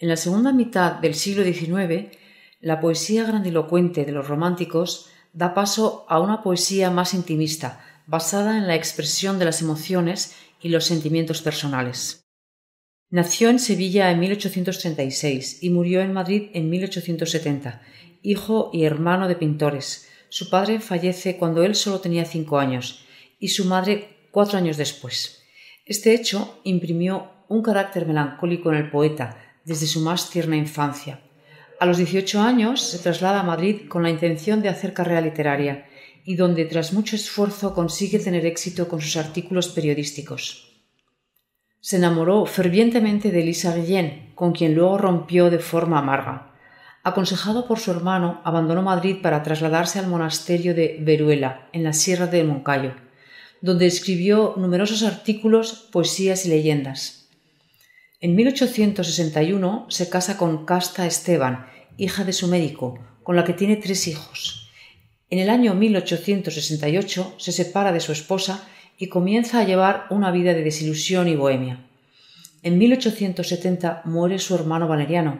En la segunda mitad del siglo XIX, la poesía grandilocuente de los románticos da paso a una poesía más intimista, basada en la expresión de las emociones y los sentimientos personales. Nació en Sevilla en 1836 y murió en Madrid en 1870, hijo y hermano de pintores. Su padre fallece cuando él solo tenía cinco años y su madre cuatro años después. Este hecho imprimió un carácter melancólico en el poeta, desde su más tierna infancia. A los 18 años se traslada a Madrid con la intención de hacer carrera literaria y donde tras mucho esfuerzo consigue tener éxito con sus artículos periodísticos. Se enamoró fervientemente de Elisa Guillén, con quien luego rompió de forma amarga. Aconsejado por su hermano, abandonó Madrid para trasladarse al monasterio de Veruela, en la Sierra de Moncayo, donde escribió numerosos artículos, poesías y leyendas. En 1861 se casa con Casta Esteban, hija de su médico, con la que tiene tres hijos. En el año 1868 se separa de su esposa y comienza a llevar una vida de desilusión y bohemia. En 1870 muere su hermano Valeriano,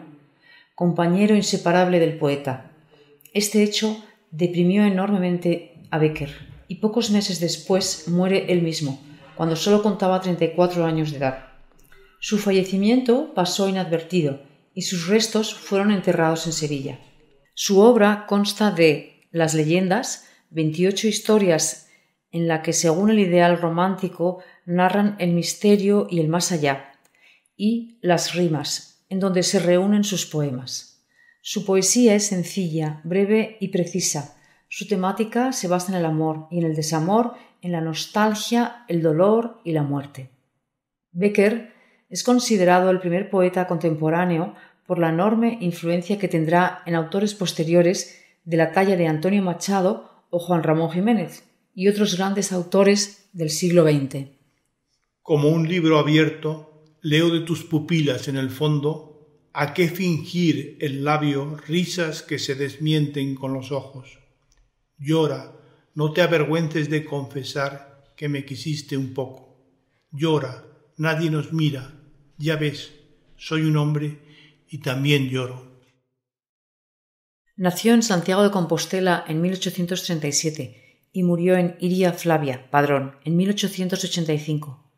compañero inseparable del poeta. Este hecho deprimió enormemente a Becker y pocos meses después muere él mismo, cuando solo contaba 34 años de edad. Su fallecimiento pasó inadvertido y sus restos fueron enterrados en Sevilla. Su obra consta de Las leyendas, 28 historias en las que según el ideal romántico narran el misterio y el más allá, y Las rimas, en donde se reúnen sus poemas. Su poesía es sencilla, breve y precisa. Su temática se basa en el amor y en el desamor, en la nostalgia, el dolor y la muerte. Becker es considerado el primer poeta contemporáneo por la enorme influencia que tendrá en autores posteriores de la talla de Antonio Machado o Juan Ramón Jiménez y otros grandes autores del siglo XX. Como un libro abierto, leo de tus pupilas en el fondo a qué fingir el labio risas que se desmienten con los ojos. Llora, no te avergüences de confesar que me quisiste un poco. Llora, nadie nos mira, ya ves, soy un hombre y también lloro. Nació en Santiago de Compostela en 1837 y murió en Iria Flavia, Padrón, en 1885.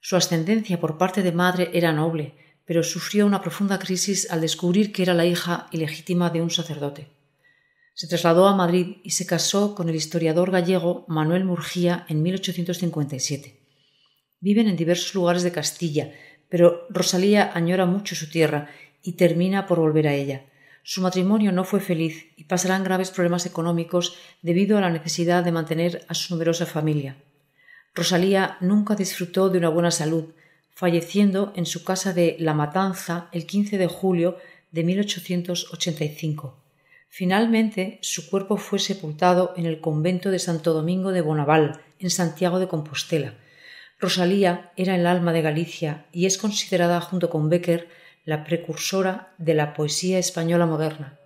Su ascendencia por parte de madre era noble, pero sufrió una profunda crisis al descubrir que era la hija ilegítima de un sacerdote. Se trasladó a Madrid y se casó con el historiador gallego Manuel Murgía en 1857. Viven en diversos lugares de Castilla, pero Rosalía añora mucho su tierra y termina por volver a ella. Su matrimonio no fue feliz y pasarán graves problemas económicos debido a la necesidad de mantener a su numerosa familia. Rosalía nunca disfrutó de una buena salud, falleciendo en su casa de La Matanza el 15 de julio de 1885. Finalmente, su cuerpo fue sepultado en el convento de Santo Domingo de Bonaval, en Santiago de Compostela, Rosalía era el alma de Galicia y es considerada junto con Becker la precursora de la poesía española moderna.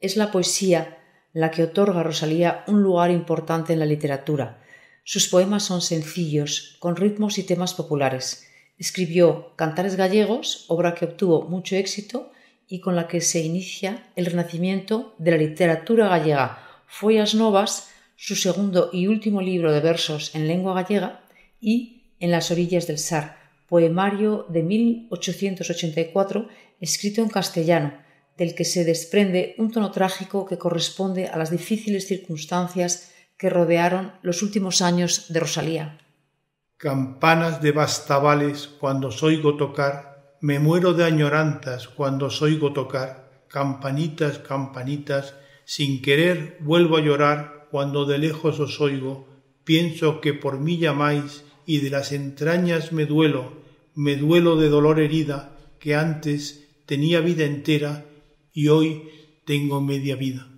Es la poesía la que otorga a Rosalía un lugar importante en la literatura. Sus poemas son sencillos, con ritmos y temas populares. Escribió Cantares gallegos, obra que obtuvo mucho éxito y con la que se inicia el renacimiento de la literatura gallega. Follas Novas, su segundo y último libro de versos en lengua gallega, y En las orillas del Sar, poemario de 1884 escrito en castellano, del que se desprende un tono trágico que corresponde a las difíciles circunstancias que rodearon los últimos años de Rosalía. Campanas de bastabales cuando os oigo tocar, me muero de añorantas cuando os oigo tocar, campanitas, campanitas, sin querer vuelvo a llorar cuando de lejos os oigo, pienso que por mí llamáis y de las entrañas me duelo, me duelo de dolor herida, que antes tenía vida entera y hoy tengo media vida.